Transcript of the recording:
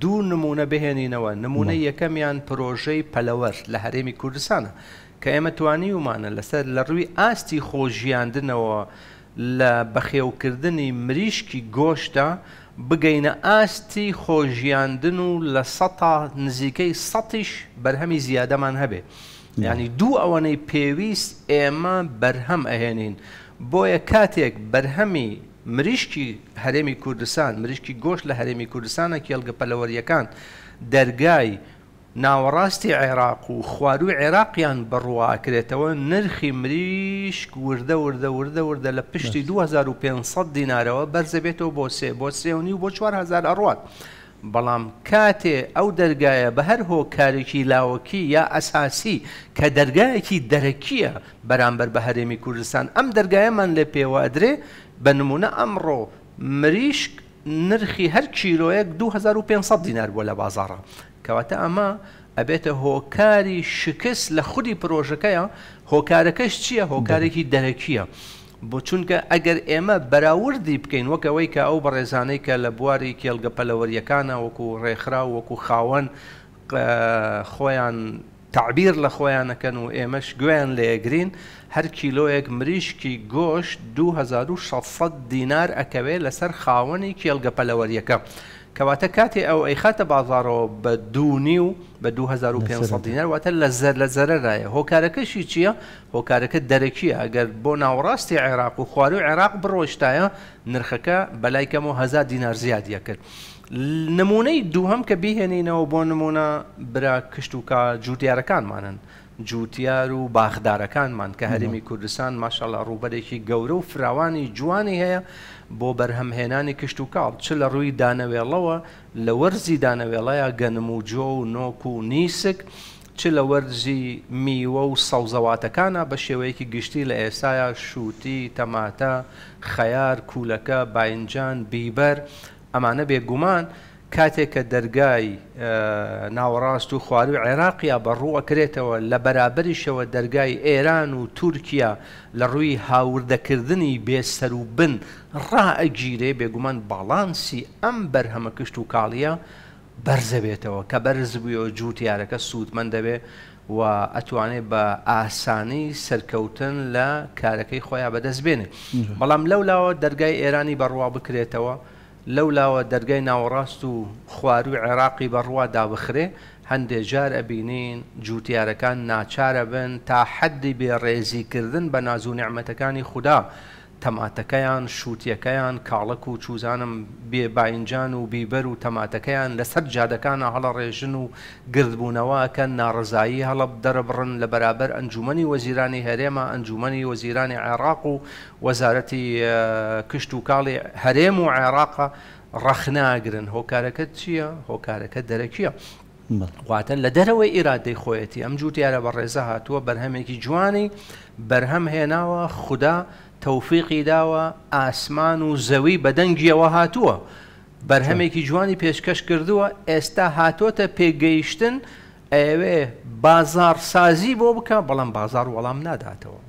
دوو نمونە بهێنینەوە نمونە یەکەمیان پرۆژەی پەلەوەر لە هەرێمی کوردستانە کە ئێمە توانی ومانە لەسەر لە ڕووی ئاستی خۆژیاندنەوە لە بەخێوکردنی مریشکی گۆشتا بگەینە ئاستی خۆژیاندن و لە سەتا نزیکەی سەتیش بەرهەمی زیادەمان هەبێ ینی دوو ئەوەنەی پێویست ئێمە بەرهەم ئەهێنین بۆیە کاتێک بەرهەمی مریشکی هەرێمی کوردستان مریشکی گۆشت لە هەرێمی کوردستانە کێلگە پەلەوەریەکان دەرگای ناوەڕاستی عێراق و خواروی عێراقیان بڕواکرێتەوە نرخی مریشک وردە وردە وردە وردە لە پشتی 2500 دینارەوە بەرزەبێتەوە بۆ سێ بۆ سێونی و بۆ 4هزار ئەڕوات. بەڵام کاتێ ئەو دەرگایە بە هەر هۆکارێکی لاوەکی یا ئەساسی کە دەرگایەکی دەرەکیە بەرامبەر بە هەرێمی کوردستان ئەم دەرگایەمان لێ پێوادرێ بە نمونە ئەمڕۆ مریشک نرخی هەر چیرۆیەک 2500 دینار بووە لە بازارە کەواتە ئەمە ئەبێتە هۆکاری شکست لە خودی پرۆژەکەیە هۆکارەکەش چییە هۆکارێکی دەرەکیە. بۆ چونکە ئەگەر ئێمە بەراوردی بکەین وەکەوەی کە ئەو بەڕێزانەی کە لە بواری کێلگە پەلەوەریەکانە وەکو ڕێکخرا وەکو خاوەن خۆیان تعبیر لە خۆیانەکەن و ئێمەش گوێیان لێگرین هەر کیلۆیەک مریشکی گۆشت 2600 دینار ئەکەوێ لەسەر خاوەنی کێلگە پەلەوەریەکە. کەواتە کاتێ ئەو ئەیخاتە بازارەوە بە دوونی و بە 2500 دینەرواتە لە زەر لە زەرەرایە هۆکارەکەشی چییە؟ هۆکارەکە دەرەکیە ئەگەر بۆ ناوڕاستی عێراق و خوارد و عێراق بڕۆشتایە نرخەکە بەلایکەمەوە هزار دینار زیادیە کرد. نمونەی دووهم کە بیهێنینەوە بۆ نمونە برا کشت و کا جووتارەکانمانن جووتار و باخدارەکانمان کە هەرمی کوردستان ماشەڵە ڕوبەرێکی گەورە و فراوانی جوانی هەیە بۆ بەرهەمهێنانی کشت و کاڵ چ لە ڕووی دانەوێڵەوە لە وەرزی دانەوێڵەیە گەنم و جۆ و نۆک و نیسک. چ لە وەرزی میوە و سەوزەواتەکانە بە شێوەیەکی گشتی لە ئێسایە شووتی تەماتە خەیار کوولەکە باینجان بیبەر ئەمانە بێگومان کاتێک کە دەرگای ناوەڕاست و خواروی عێراقیا بەڕووەکرێتەوە لە بەرابریشەوە دەرگای ئێران و تورکیا لە ڕووی هاوردەکردنی بێسەر و بن ڕائەگیرێ بێگومان باڵانسی ئەم بەرهەمە کشت و کاڵیە بەرزەبێتەوە کە بەرز بووە جووتارەکە سوودمە دەبێت و ئەتوانێت بە ئاسانی سەرکەوتن لە کارەکەی خۆیان بەدەست بێنێ بەڵام لەولاوە دەرگای ئێرانی بەڕوا بکرێتەوە لەو لاوە دەرگای ناوەڕاست و خواروی عێراقی بەڕوادا بخرێ هەندێک جار ئەبینین جووتارەکان ناچارە بن تا حەدی بێ ڕێزیکردن بە نازوو نعممەتەکانی خوددا تەماتەکەیان شووتەکەیان کاڵک و چوزانم بێ باینجان و بیبەر و تەماتەکەیان لەسەر جادەکانە هەڵە ڕێژن و گردبوونەوەکە ناڕزایی هەڵە دەرەبڕن لە بەرابەر ئەنجومی وەزیرانی هەرێمە ئەنجومی وەزیرانی عێراق و وەزارەتی کشت و کاڵی هەرێم و عێراقە ڕەخناگرن هۆکارەکە چییە؟ هۆکارەکە دەرەکیە. واتە لە دەرەوەی ئیرادەی خۆیەتی ئەم جووتیارە بە ڕێزە هاتووە بەرهەمێکی جوانی بەرهەم هێناوە خوددا تەوفیقی داوە ئاسمان و زەوی بەدەنگیەوە هاتووە بەرهەمێکی جوانی پێشکەش کردووە ئێستا هاتۆتە پێگەیشتن ئەوێ بازار سازی بۆ بکە بەڵام بازار وەڵام ناداتەوە.